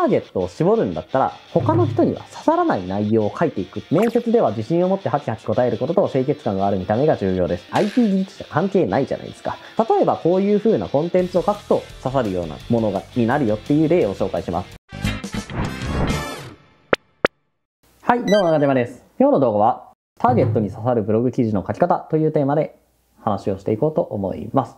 ターゲットを絞るんだったら、他の人には刺さらない内容を書いていく。面接では自信を持ってハキハキ答えることと清潔感がある見た目が重要です。IT 技術者関係ないじゃないですか。例えばこういう風なコンテンツを書くと刺さるようなものがになるよっていう例を紹介します。はい、どうも中島です。今日の動画は、ターゲットに刺さるブログ記事の書き方というテーマで話をしていこうと思います。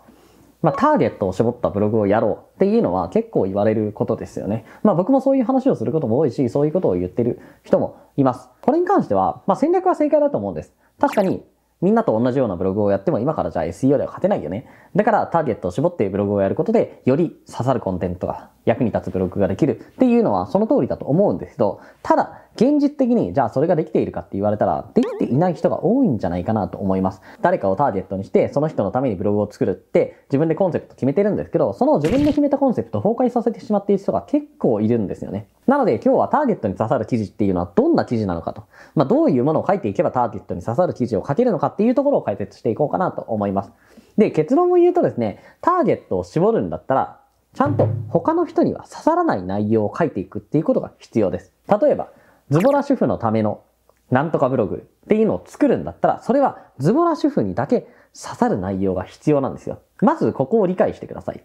まあ、ターゲットを絞ったブログをやろうっていうのは結構言われることですよね。まあ、僕もそういう話をすることも多いし、そういうことを言ってる人もいます。これに関しては、まあ、戦略は正解だと思うんです。確かに、みんなと同じようなブログをやっても今からじゃあ SEO では勝てないよね。だからターゲットを絞ってブログをやることで、より刺さるコンテンツが役に立つブログができるっていうのはその通りだと思うんですけど、ただ、現実的にじゃあそれができているかって言われたら、できていない人が多いんじゃないかなと思います。誰かをターゲットにして、その人のためにブログを作るって自分でコンセプト決めてるんですけど、その自分で決めたコンセプトを崩壊させてしまっている人が結構いるんですよね。なので今日はターゲットに刺さる記事っていうのはどんな記事なのかと、まあ、どういうものを書いていけばターゲットに刺さる記事を書けるのかっていうところを解説していこうかなと思います。で、結論を言うとですね、ターゲットを絞るんだったら、ちゃんと他の人には刺さらない内容を書いていくっていうことが必要です。例えば、ズボラ主婦のためのなんとかブログっていうのを作るんだったら、それはズボラ主婦にだけ刺さる内容が必要なんですよ。まずここを理解してください。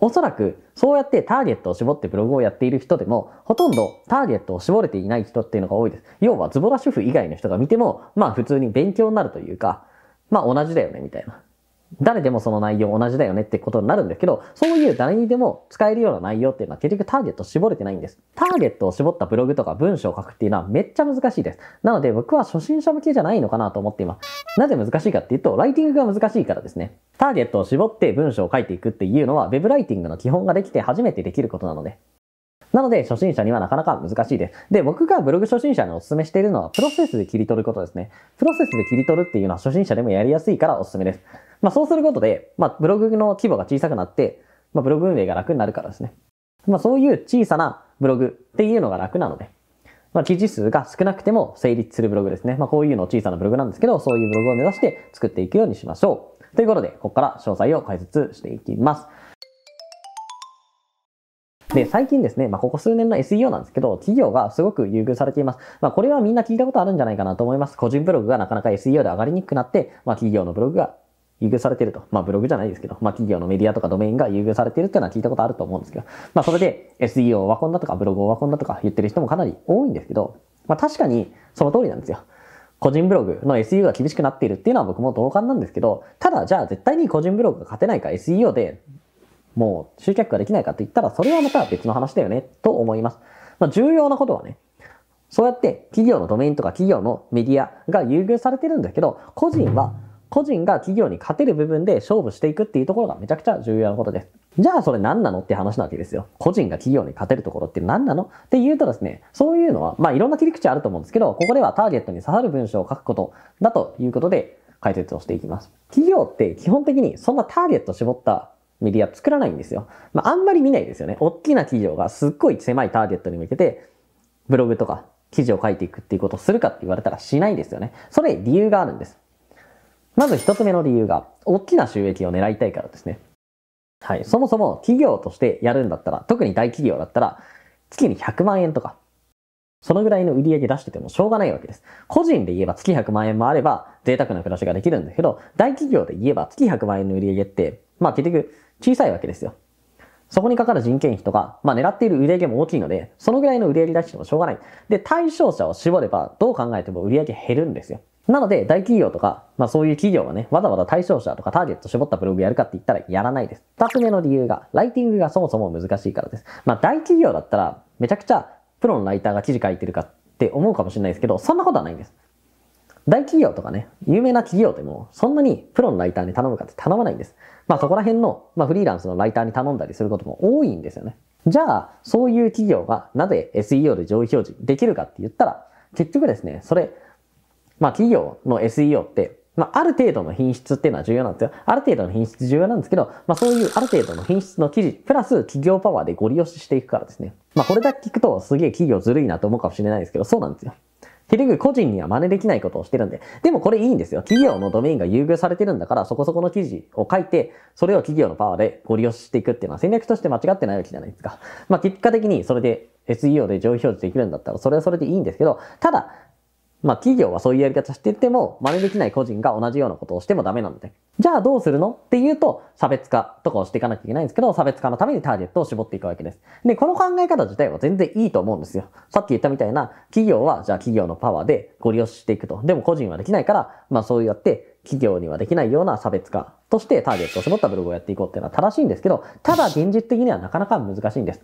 おそらく、そうやってターゲットを絞ってブログをやっている人でも、ほとんどターゲットを絞れていない人っていうのが多いです。要は、ズボラ主婦以外の人が見ても、まあ普通に勉強になるというか、まあ同じだよね、みたいな。誰でもその内容同じだよねってことになるんですけど、そういう誰にでも使えるような内容っていうのは結局ターゲット絞れてないんです。ターゲットを絞ったブログとか文章を書くっていうのはめっちゃ難しいです。なので僕は初心者向けじゃないのかなと思っています。なぜ難しいかっていうと、ライティングが難しいからですね。ターゲットを絞って文章を書いていくっていうのは web ライティングの基本ができて初めてできることなので。なので、初心者にはなかなか難しいです。で、僕がブログ初心者にお勧めしているのは、プロセスで切り取ることですね。プロセスで切り取るっていうのは初心者でもやりやすいからお勧めです。まあ、そうすることで、まあ、ブログの規模が小さくなって、まあ、ブログ運営が楽になるからですね。まあ、そういう小さなブログっていうのが楽なので、まあ、記事数が少なくても成立するブログですね。まあ、こういうの小さなブログなんですけど、そういうブログを目指して作っていくようにしましょう。ということで、ここから詳細を解説していきます。で、最近ですね、まあ、ここ数年の SEO なんですけど、企業がすごく優遇されています。まあ、これはみんな聞いたことあるんじゃないかなと思います。個人ブログがなかなか SEO で上がりにくくなって、まあ、企業のブログが優遇されてると。まあ、ブログじゃないですけど、まあ、企業のメディアとかドメインが優遇されてるっていうのは聞いたことあると思うんですけど、まあ、それで SEO をワコンだとか、ブログをワコンだとか言ってる人もかなり多いんですけど、まあ、確かにその通りなんですよ。個人ブログの SEO が厳しくなっているっていうのは僕も同感なんですけど、ただじゃあ絶対に個人ブログが勝てないか SEO でもう集客ができないかと言ったら、それはまた別の話だよね、と思います。まあ、重要なことはね、そうやって企業のドメインとか企業のメディアが優遇されてるんだけど、個人は、個人が企業に勝てる部分で勝負していくっていうところがめちゃくちゃ重要なことです。じゃあそれ何なのって話なわけですよ。個人が企業に勝てるところって何なのって言うとですね、そういうのは、まあいろんな切り口あると思うんですけど、ここではターゲットに刺さる文章を書くことだということで解説をしていきます。企業って基本的にそんなターゲット絞ったメディア作らないんですよ。まあ、あんまり見ないですよね。大きな企業がすっごい狭いターゲットに向けて、ブログとか記事を書いていくっていうことをするかって言われたらしないですよね。それ理由があるんです。まず一つ目の理由が、大きな収益を狙いたいからですね。はい。そもそも企業としてやるんだったら、特に大企業だったら、月に100万円とか、そのぐらいの売り上げ出しててもしょうがないわけです。個人で言えば月100万円もあれば、贅沢な暮らしができるんだけど、大企業で言えば月100万円の売り上げって、まあ結局、小さいわけですよ。そこにかかる人件費とか、まあ狙っている売上も大きいので、そのぐらいの売上出してもしょうがない。で、対象者を絞れば、どう考えても売上減るんですよ。なので、大企業とか、まあそういう企業がね、わざわざ対象者とかターゲット絞ったブログやるかって言ったらやらないです。二つ目の理由が、ライティングがそもそも難しいからです。まあ大企業だったら、めちゃくちゃプロのライターが記事書いてるかって思うかもしれないですけど、そんなことはないんです。大企業とかね、有名な企業でも、そんなにプロのライターに頼むかって頼まないんです。まあそこら辺の、まあ、フリーランスのライターに頼んだりすることも多いんですよね。じゃあ、そういう企業がなぜ SEO で上位表示できるかって言ったら、結局ですね、それ、まあ企業の SEO って、まあ、ある程度の品質っていうのは重要なんですよ。ある程度の品質重要なんですけど、まあ、そういうある程度の品質の記事、プラス企業パワーでご利用ししていくからですね。まあ、これだけ聞くとすげえ企業ずるいなと思うかもしれないですけど、そうなんですよ。結局個人には真似できないことをしてるんで。でもこれいいんですよ。企業のドメインが優遇されてるんだから、そこそこの記事を書いて、それを企業のパワーでご利用していくっていうのは戦略として間違ってないわけじゃないですか。まあ結果的にそれで SEO で上位表示できるんだったら、それはそれでいいんですけど、ただ、まあ企業はそういうやり方してても、真似できない個人が同じようなことをしてもダメなので。じゃあどうするのっていうと、差別化とかをしていかなきゃいけないんですけど、差別化のためにターゲットを絞っていくわけです。で、この考え方自体は全然いいと思うんですよ。さっき言ったみたいな、企業はじゃあ企業のパワーでご利用していくと。でも個人はできないから、まあそうやって企業にはできないような差別化としてターゲットを絞ったブログをやっていこうっていうのは正しいんですけど、ただ現実的にはなかなか難しいんです。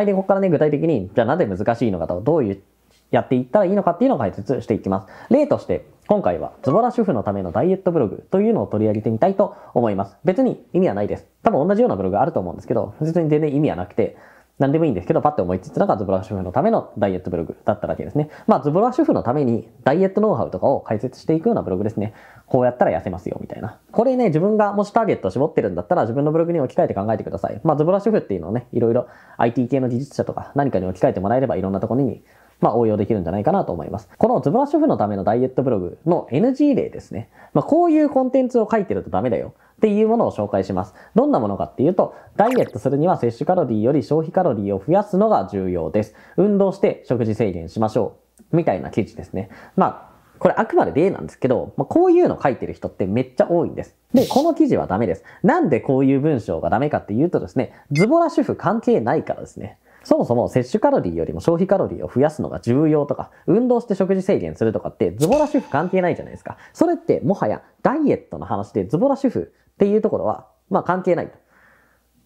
はい、で、ここからね、具体的に、じゃあなぜ難しいのかと、どういうやっていったらいいのかっていうのを解説していきます。例として、今回はズボラ主婦のためのダイエットブログというのを取り上げてみたいと思います。別に意味はないです。多分同じようなブログがあると思うんですけど、別に全然意味はなくて、何でもいいんですけど、パッて思いついたのがズボラ主婦のためのダイエットブログだっただけですね。まあ、ズボラ主婦のためにダイエットノウハウとかを解説していくようなブログですね。こうやったら痩せますよ、みたいな。これね、自分がもしターゲットを絞ってるんだったら、自分のブログに置き換えて考えてください。まあ、ズボラ主婦っていうのをね、いろいろ IT 系の技術者とか何かに置き換えてもらえれば、いろんなところにまあ応用できるんじゃないかなと思います。このズボラ主婦のためのダイエットブログの NG 例ですね。まあこういうコンテンツを書いてるとダメだよっていうものを紹介します。どんなものかっていうと、ダイエットするには摂取カロリーより消費カロリーを増やすのが重要です。運動して食事制限しましょう。みたいな記事ですね。まあこれあくまで例なんですけど、まあ、こういうの書いてる人ってめっちゃ多いんです。で、この記事はダメです。なんでこういう文章がダメかっていうとですね、ズボラ主婦関係ないからですね。そもそも摂取カロリーよりも消費カロリーを増やすのが重要とか、運動して食事制限するとかってズボラ主婦関係ないじゃないですか。それってもはやダイエットの話でズボラ主婦っていうところは、まあ関係ないと。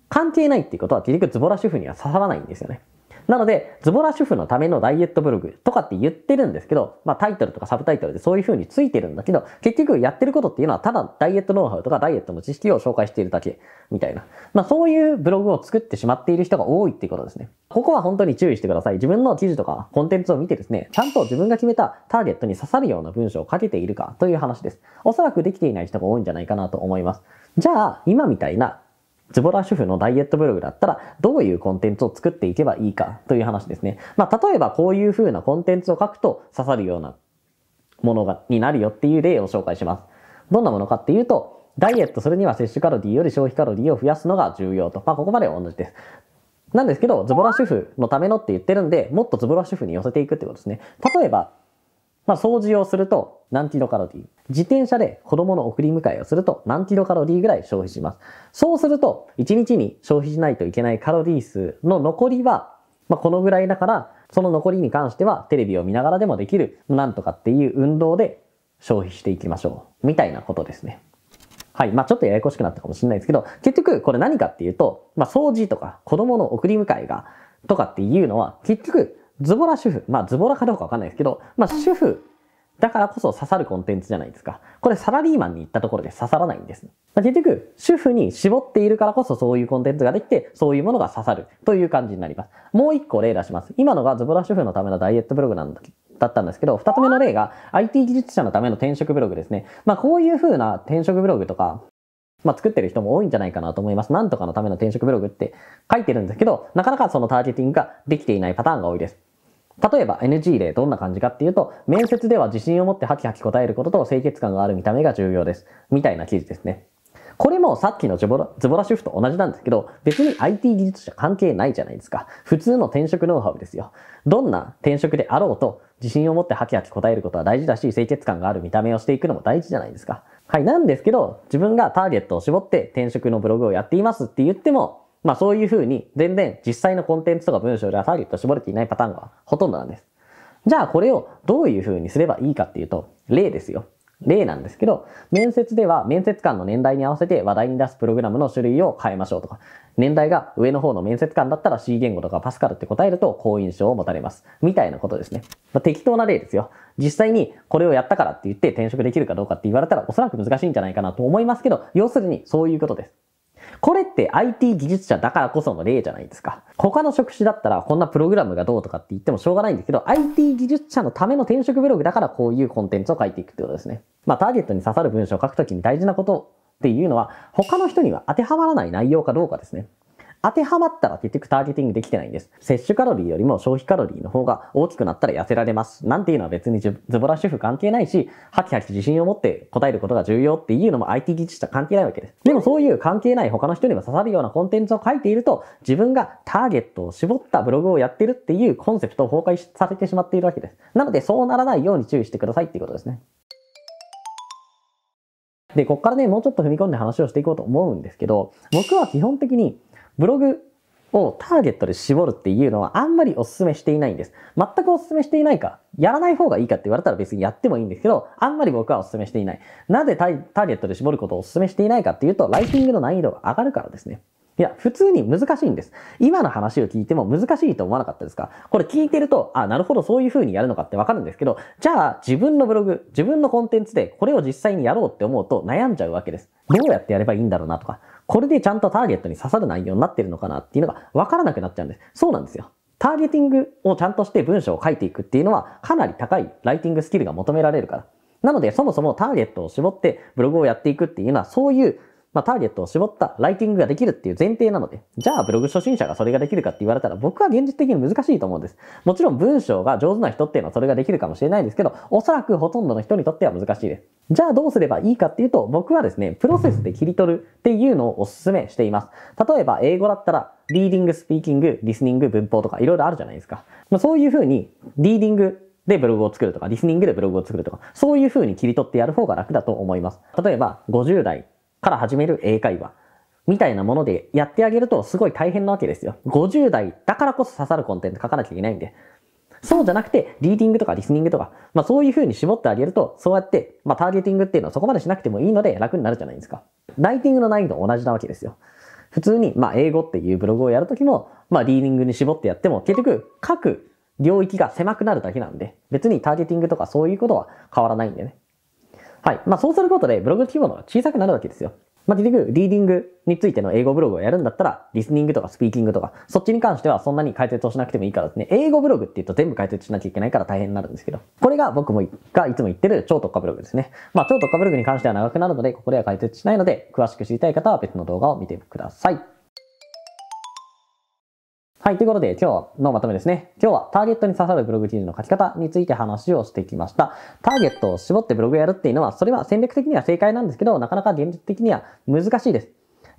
関係ないっていうことは結局ズボラ主婦には刺さらないんですよね。なので、ズボラ主婦のためのダイエットブログとかって言ってるんですけど、まあタイトルとかサブタイトルでそういう風についてるんだけど、結局やってることっていうのはただダイエットノウハウとかダイエットの知識を紹介しているだけ、みたいな。まあそういうブログを作ってしまっている人が多いっていうことですね。ここは本当に注意してください。自分の記事とかコンテンツを見てですね、ちゃんと自分が決めたターゲットに刺さるような文章を書けているかという話です。おそらくできていない人が多いんじゃないかなと思います。じゃあ、今みたいなズボラ主婦のダイエットブログだったら、どういうコンテンツを作っていけばいいかという話ですね。まあ、例えばこういう風なコンテンツを書くと刺さるようなものが、になるよっていう例を紹介します。どんなものかっていうと、ダイエットするには摂取カロリーより消費カロリーを増やすのが重要と。まあ、ここまで同じです。なんですけど、ズボラ主婦のためのって言ってるんで、もっとズボラ主婦に寄せていくってことですね。例えば、まあ、掃除をすると何キロカロリー。自転車で子供の送り迎えをすると何キロカロリーぐらい消費します。そうすると、1日に消費しないといけないカロリー数の残りは、まあ、このぐらいだから、その残りに関してはテレビを見ながらでもできる、なんとかっていう運動で消費していきましょう。みたいなことですね。はい。まあ、ちょっとややこしくなったかもしれないですけど、結局これ何かっていうと、まあ、掃除とか子供の送り迎えが、とかっていうのは、結局ズボラ主婦、まあズボラかどうかわかんないですけど、まあ主婦だからこそ刺さるコンテンツじゃないですか。これサラリーマンに行ったところで刺さらないんです。まあ、結局、主婦に絞っているからこそそういうコンテンツができて、そういうものが刺さるという感じになります。もう一個例出します。今のがズボラ主婦のためのダイエットブログなんだったんですけど、二つ目の例が IT 技術者のための転職ブログですね。まあこういう風な転職ブログとか、まあ、作ってる人も多いんじゃないかなと思います。なんとかのための転職ブログって書いてるんですけど、なかなかそのターゲティングができていないパターンが多いです。例えば NG 例どんな感じかっていうと、面接では自信を持ってハキハキ答えることと清潔感がある見た目が重要です。みたいな記事ですね。これもさっきのズボラ、ズボラ主婦と同じなんですけど、別に IT 技術者関係ないじゃないですか。普通の転職ノウハウですよ。どんな転職であろうと、自信を持ってハキハキ答えることは大事だし、清潔感がある見た目をしていくのも大事じゃないですか。はい、なんですけど、自分がターゲットを絞って転職のブログをやっていますって言っても、まあそういうふうに全然実際のコンテンツとか文章ではターゲットを絞れていないパターンがほとんどなんです。じゃあこれをどういうふうにすればいいかっていうと、例ですよ。例なんですけど、面接では面接官の年代に合わせて話題に出すプログラムの種類を変えましょうとか、年代が上の方の面接官だったら C 言語とかパスカルって答えると好印象を持たれます。みたいなことですね。まあ、適当な例ですよ。実際にこれをやったからって言って転職できるかどうかって言われたらおそらく難しいんじゃないかなと思いますけど、要するにそういうことです。これって IT 技術者だからこその例じゃないですか。他の職種だったらこんなプログラムがどうとかって言ってもしょうがないんですけど、IT 技術者のための転職ブログだからこういうコンテンツを書いていくってことですね。まあターゲットに刺さる文章を書くときに大事なことっていうのは他の人には当てはまらない内容かどうかですね。当てはまったら結局ターゲティングできてないんです。摂取カロリーよりも消費カロリーの方が大きくなったら痩せられます。なんていうのは別にズボラ主婦関係ないし、ハキハキ自信を持って答えることが重要っていうのも IT 技術者関係ないわけです。でもそういう関係ない他の人にも刺さるようなコンテンツを書いていると、自分がターゲットを絞ったブログをやってるっていうコンセプトを崩壊させてしまっているわけです。なのでそうならないように注意してくださいっていうことですね。で、こっからね、もうちょっと踏み込んで話をしていこうと思うんですけど、僕は基本的にブログをターゲットで絞るっていうのはあんまりお勧めしていないんです。全くお勧めしていないか、やらない方がいいかって言われたら別にやってもいいんですけど、あんまり僕はお勧めしていない。なぜターゲットで絞ることをお勧めしていないかっていうと、ライティングの難易度が上がるからですね。いや、普通に難しいんです。今の話を聞いても難しいと思わなかったですかこれ聞いてると、あ、なるほど、そういう風にやるのかってわかるんですけど、じゃあ、自分のブログ、自分のコンテンツでこれを実際にやろうって思うと悩んじゃうわけです。どうやってやればいいんだろうなとか、これでちゃんとターゲットに刺さる内容になってるのかなっていうのが分からなくなっちゃうんです。そうなんですよ。ターゲティングをちゃんとして文章を書いていくっていうのはかなり高いライティングスキルが求められるから。なのでそもそもターゲットを絞ってブログをやっていくっていうのはそういうまあ、ターゲットを絞ったライティングができるっていう前提なので、じゃあブログ初心者がそれができるかって言われたら僕は現実的に難しいと思うんです。もちろん文章が上手な人っていうのはそれができるかもしれないんですけど、おそらくほとんどの人にとっては難しいです。じゃあどうすればいいかっていうと、僕はですね、プロセスで切り取るっていうのをお勧めしています。例えば英語だったら、リーディング、スピーキング、リスニング、文法とかいろいろあるじゃないですか。まあ、そういうふうに、リーディングでブログを作るとか、リスニングでブログを作るとか、そういう風に切り取ってやる方が楽だと思います。例えば、50代から始める英会話。みたいなものでやってあげるとすごい大変なわけですよ。50代だからこそ刺さるコンテンツ書かなきゃいけないんで。そうじゃなくて、リーディングとかリスニングとか、まあそういう風に絞ってあげると、そうやって、まあターゲティングっていうのはそこまでしなくてもいいので楽になるじゃないですか。ライティングの難易度同じなわけですよ。普通に、まあ英語っていうブログをやるときも、まあリーディングに絞ってやっても、結局、各領域が狭くなるだけなんで、別にターゲティングとかそういうことは変わらないんでね。はい。まあそうすることでブログ規模の小さくなるわけですよ。まあ結局、リーディングについての英語ブログをやるんだったら、リスニングとかスピーキングとか、そっちに関してはそんなに解説をしなくてもいいからですね。英語ブログって言うと全部解説しなきゃいけないから大変になるんですけど、これが僕もがいつも言ってる超特化ブログですね。まあ超特化ブログに関しては長くなるので、ここでは解説しないので、詳しく知りたい方は別の動画を見てください。はい。ということで、今日のまとめですね。今日はターゲットに刺さるブログ記事の書き方について話をしてきました。ターゲットを絞ってブログやるっていうのは、それは戦略的には正解なんですけど、なかなか現実的には難しいです。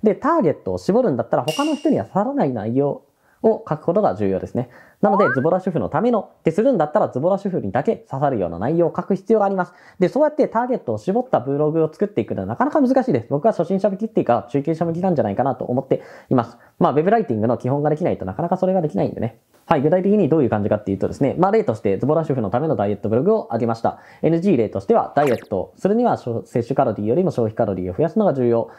で、ターゲットを絞るんだったら他の人には刺さらない内容を書くことが重要ですね。なので、ズボラ主婦のためのってするんだったら、ズボラ主婦にだけ刺さるような内容を書く必要があります。で、そうやってターゲットを絞ったブログを作っていくのはなかなか難しいです。僕は初心者向きっていうか、中級者向きなんじゃないかなと思っています。まあ、ウェブライティングの基本ができないとなかなかそれができないんでね。はい、具体的にどういう感じかっていうとですね、まあ例としてズボラ主婦のためのダイエットブログを挙げました。NG 例としてはダイエット。するには摂取カロリーよりも消費カロリーを増やすのが重要。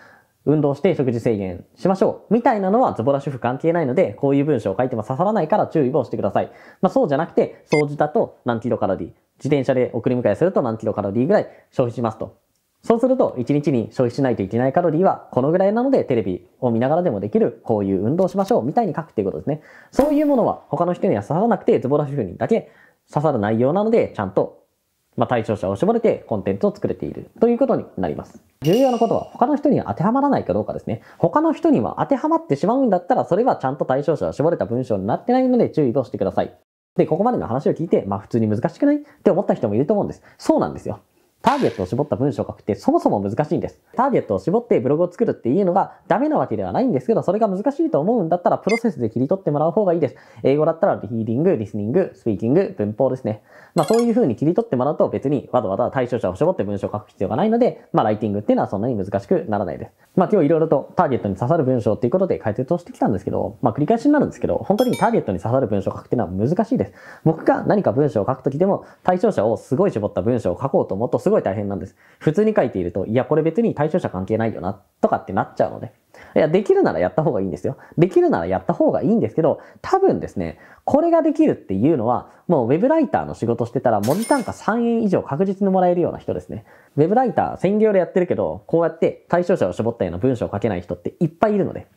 運動して食事制限しましょう。みたいなのはズボラ主婦関係ないので、こういう文章を書いても刺さらないから注意をしてください。まあそうじゃなくて、掃除だと何キロカロリー、自転車で送り迎えすると何キロカロリーぐらい消費しますと。そうすると、1日に消費しないといけないカロリーはこのぐらいなので、テレビを見ながらでもできる、こういう運動しましょう、みたいに書くっていうことですね。そういうものは他の人には刺さらなくて、ズボラ主婦にだけ刺さる内容なので、ちゃんとまあ、対象者を絞れてコンテンツを作れているということになります。重要なことは他の人には当てはまらないかどうかですね。他の人には当てはまってしまうんだったら、それはちゃんと対象者を絞れた文章になってないので注意をしてください。で、ここまでの話を聞いて、まあ普通に難しくないって思った人もいると思うんです。そうなんですよ。ターゲットを絞った文章を書くってそもそも難しいんです。ターゲットを絞ってブログを作るっていうのがダメなわけではないんですけど、それが難しいと思うんだったらプロセスで切り取ってもらう方がいいです。英語だったらリーディング、リスニング、スピーキング、文法ですね。まあそういう風に切り取ってもらうと別にわざわざ対象者を絞って文章を書く必要がないので、まあライティングっていうのはそんなに難しくならないです。まあ今日いろいろとターゲットに刺さる文章っていうことで解説をしてきたんですけど、まあ繰り返しになるんですけど、本当にターゲットに刺さる文章を書くっていうのは難しいです。僕が何か文章を書くときでも対象者をすごい絞った文章を書こうと思うとすごい大変なんです。普通に書いていると、いや、これ別に対象者関係ないよな、とかってなっちゃうので。いや、できるならやった方がいいんですよ。できるならやった方がいいんですけど、多分ですね、これができるっていうのは、もう web ライターの仕事してたら文字単価3円以上確実にもらえるような人ですね。web ライター専業でやってるけど、こうやって対象者を絞ったような文章を書けない人っていっぱいいるので。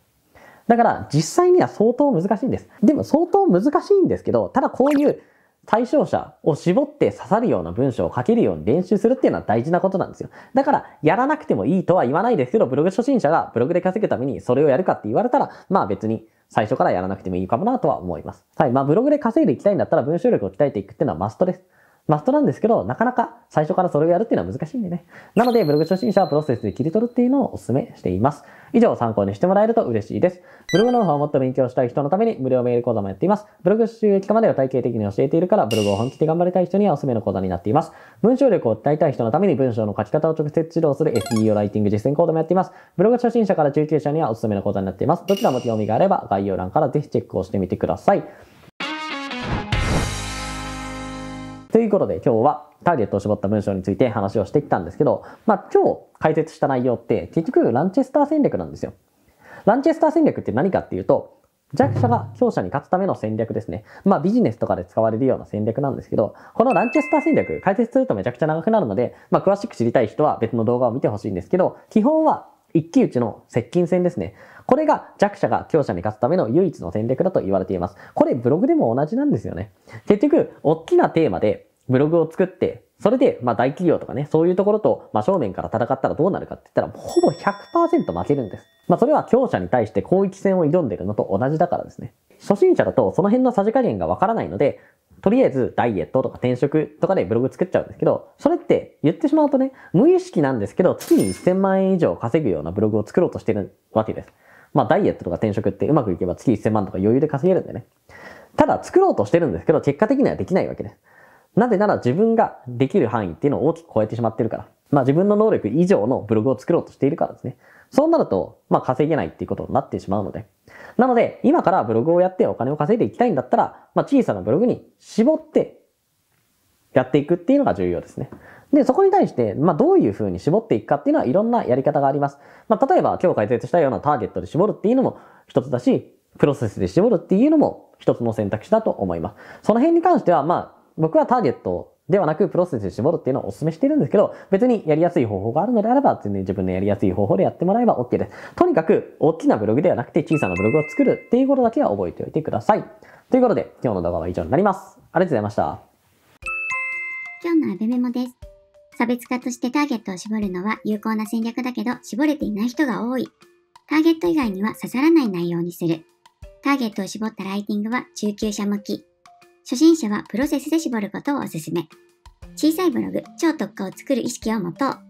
だから実際には相当難しいんです。でも相当難しいんですけど、ただこういう対象者を絞って刺さるような文章を書けるように練習するっていうのは大事なことなんですよ。だから、やらなくてもいいとは言わないですけど、ブログ初心者がブログで稼ぐためにそれをやるかって言われたら、まあ別に最初からやらなくてもいいかもなとは思います。はい。まあブログで稼いでいきたいんだったら文章力を鍛えていくっていうのはマストです。マストなんですけど、なかなか最初からそれをやるっていうのは難しいんでね。なので、ブログ初心者はプロセスで切り取るっていうのをお勧めしています。以上、参考にしてもらえると嬉しいです。ブログの方をもっと勉強したい人のために無料メール講座もやっています。ブログ収益化までを体系的に教えているから、ブログを本気で頑張りたい人にはおすすめの講座になっています。文章力を伝えたい人のために文章の書き方を直接指導する SEO ライティング実践講座もやっています。ブログ初心者から中級者にはおすすめの講座になっています。どちらも興味があれば概要欄からぜひチェックをしてみてください。ということで今日はターゲットを絞った文章について話をしてきたんですけど、まあ、今日解説した内容って結局ランチェスター戦略なんですよ。ランチェスター戦略って何かっていうと、弱者が強者に勝つための戦略ですね。まあビジネスとかで使われるような戦略なんですけど、このランチェスター戦略解説するとめちゃくちゃ長くなるので、まあ詳しく知りたい人は別の動画を見てほしいんですけど、基本は一騎打ちの接近戦ですね。これが弱者が強者に勝つための唯一の戦略だと言われています。これブログでも同じなんですよね。結局、大きなテーマでブログを作って、それで、まあ大企業とかね、そういうところと、まあ正面から戦ったらどうなるかって言ったら、ほぼ100%負けるんです。まあそれは強者に対して広域戦を挑んでるのと同じだからですね。初心者だとその辺のさじ加減がわからないので、とりあえずダイエットとか転職とかでブログ作っちゃうんですけど、それって言ってしまうとね、無意識なんですけど、月に1000万円以上稼ぐようなブログを作ろうとしてるわけです。まあダイエットとか転職ってうまくいけば月1000万とか余裕で稼げるんでね。ただ作ろうとしてるんですけど、結果的にはできないわけです。なぜなら自分ができる範囲っていうのを大きく超えてしまってるから。まあ自分の能力以上のブログを作ろうとしているからですね。そうなると、まあ稼げないっていうことになってしまうので。なので、今からブログをやってお金を稼いでいきたいんだったら、まあ小さなブログに絞ってやっていくっていうのが重要ですね。で、そこに対して、まあ、どういうふうに絞っていくかっていうのはいろんなやり方があります。まあ、例えば今日解説したようなターゲットで絞るっていうのも一つだし、プロセスで絞るっていうのも一つの選択肢だと思います。その辺に関しては、まあ、僕はターゲットではなくプロセスで絞るっていうのをお勧めしてるんですけど、別にやりやすい方法があるのであれば、全然自分のやりやすい方法でやってもらえば OK です。とにかく、大きなブログではなくて小さなブログを作るっていうことだけは覚えておいてください。ということで、今日の動画は以上になります。ありがとうございました。今日のアベメモです。差別化としてターゲットを絞るのは有効な戦略だけど絞れていない人が多い。ターゲット以外には刺さらない内容にする。ターゲットを絞ったライティングは中級者向き。初心者はプロセスで絞ることをおすすめ。小さいブログ、超特化を作る意識を持とう。